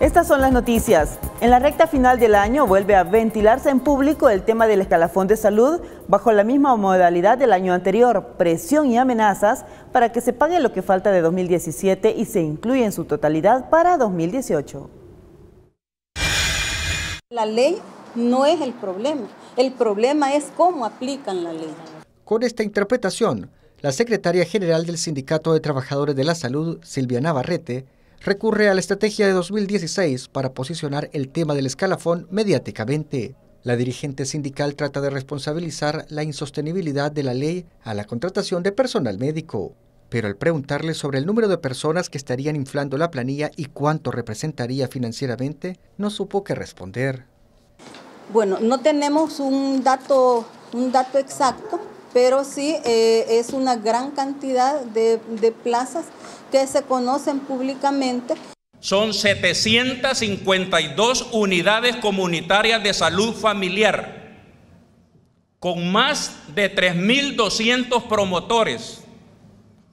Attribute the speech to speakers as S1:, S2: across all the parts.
S1: Estas son las noticias. En la recta final del año vuelve a ventilarse en público el tema del escalafón de salud bajo la misma modalidad del año anterior, presión y amenazas para que se pague lo que falta de 2017 y se incluye en su totalidad para 2018.
S2: La ley no es el problema, el problema es cómo aplican la ley.
S3: Con esta interpretación, la secretaria general del Sindicato de Trabajadores de la Salud, Silvia Navarrete, recurre a la estrategia de 2016 para posicionar el tema del escalafón mediáticamente. La dirigente sindical trata de responsabilizar la insostenibilidad de la ley a la contratación de personal médico, pero al preguntarle sobre el número de personas que estarían inflando la planilla y cuánto representaría financieramente, no supo qué responder.
S2: Bueno, no tenemos un dato, un dato exacto, pero sí eh, es una gran cantidad de, de plazas que se conocen públicamente.
S1: Son 752 unidades comunitarias de salud familiar, con más de 3.200 promotores,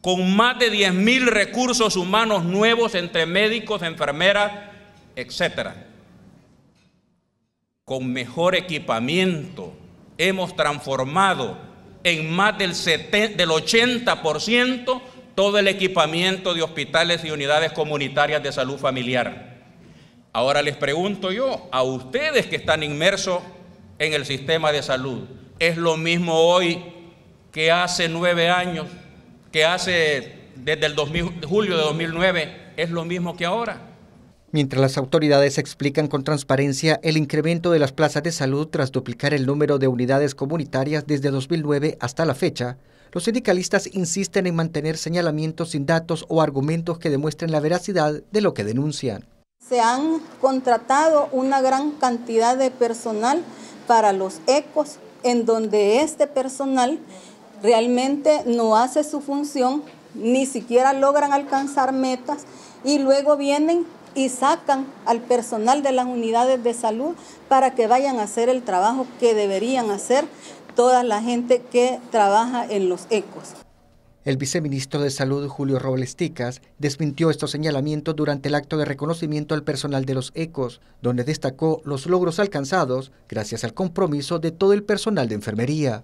S1: con más de 10.000 recursos humanos nuevos entre médicos, enfermeras, etc. Con mejor equipamiento hemos transformado en más del, 70, del 80% todo el equipamiento de hospitales y unidades comunitarias de salud familiar. Ahora les pregunto yo, a ustedes que están inmersos en el sistema de salud, ¿es lo mismo hoy que hace nueve años, que hace desde el julio de 2009, es lo mismo que ahora?
S3: Mientras las autoridades explican con transparencia el incremento de las plazas de salud tras duplicar el número de unidades comunitarias desde 2009 hasta la fecha, los sindicalistas insisten en mantener señalamientos sin datos o argumentos que demuestren la veracidad de lo que denuncian.
S2: Se han contratado una gran cantidad de personal para los ecos, en donde este personal realmente no hace su función, ni siquiera logran alcanzar metas y luego vienen y sacan al personal de las unidades de salud para que vayan a hacer el trabajo que deberían hacer toda la gente que trabaja en los ecos.
S3: El viceministro de Salud, Julio Robles Ticas, desmintió estos señalamientos durante el acto de reconocimiento al personal de los ECOS, donde destacó los logros alcanzados gracias al compromiso de todo el personal de enfermería.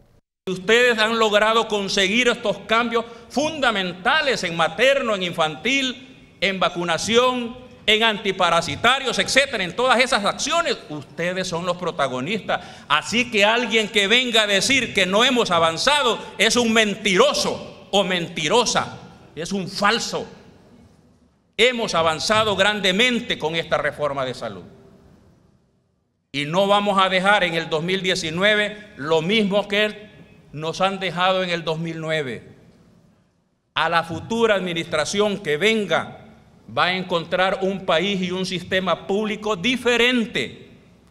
S1: Ustedes han logrado conseguir estos cambios fundamentales en materno, en infantil, en vacunación, en antiparasitarios, etcétera, en todas esas acciones, ustedes son los protagonistas. Así que alguien que venga a decir que no hemos avanzado es un mentiroso o mentirosa, es un falso. Hemos avanzado grandemente con esta reforma de salud. Y no vamos a dejar en el 2019 lo mismo que nos han dejado en el 2009. A la futura administración que venga va a encontrar un país y un sistema público diferente,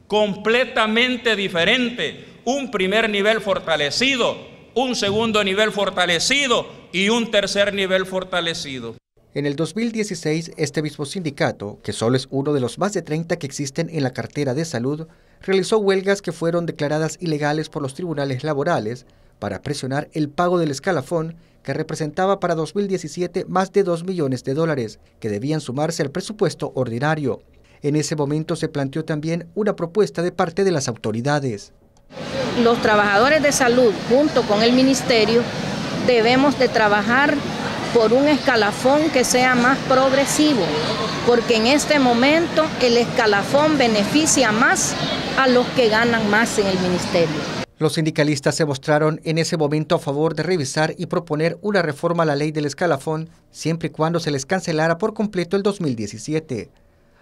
S1: completamente diferente. Un primer nivel fortalecido, un segundo nivel fortalecido y un tercer nivel fortalecido.
S3: En el 2016, este mismo sindicato, que solo es uno de los más de 30 que existen en la cartera de salud, realizó huelgas que fueron declaradas ilegales por los tribunales laborales para presionar el pago del escalafón que representaba para 2017 más de 2 millones de dólares, que debían sumarse al presupuesto ordinario. En ese momento se planteó también una propuesta de parte de las autoridades.
S2: Los trabajadores de salud, junto con el ministerio, debemos de trabajar por un escalafón que sea más progresivo, porque en este momento el escalafón beneficia más a los que ganan más en el ministerio.
S3: Los sindicalistas se mostraron en ese momento a favor de revisar y proponer una reforma a la ley del escalafón, siempre y cuando se les cancelara por completo el 2017.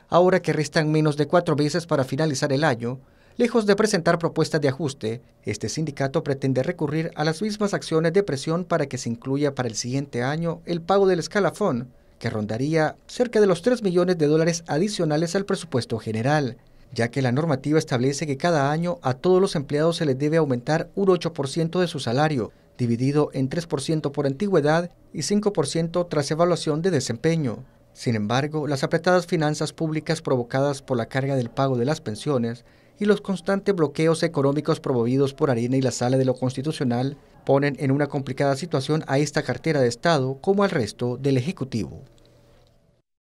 S3: Ahora que restan menos de cuatro meses para finalizar el año, lejos de presentar propuestas de ajuste, este sindicato pretende recurrir a las mismas acciones de presión para que se incluya para el siguiente año el pago del escalafón, que rondaría cerca de los 3 millones de dólares adicionales al presupuesto general ya que la normativa establece que cada año a todos los empleados se les debe aumentar un 8% de su salario, dividido en 3% por antigüedad y 5% tras evaluación de desempeño. Sin embargo, las apretadas finanzas públicas provocadas por la carga del pago de las pensiones y los constantes bloqueos económicos promovidos por Arena y la Sala de lo Constitucional ponen en una complicada situación a esta cartera de Estado como al resto del Ejecutivo.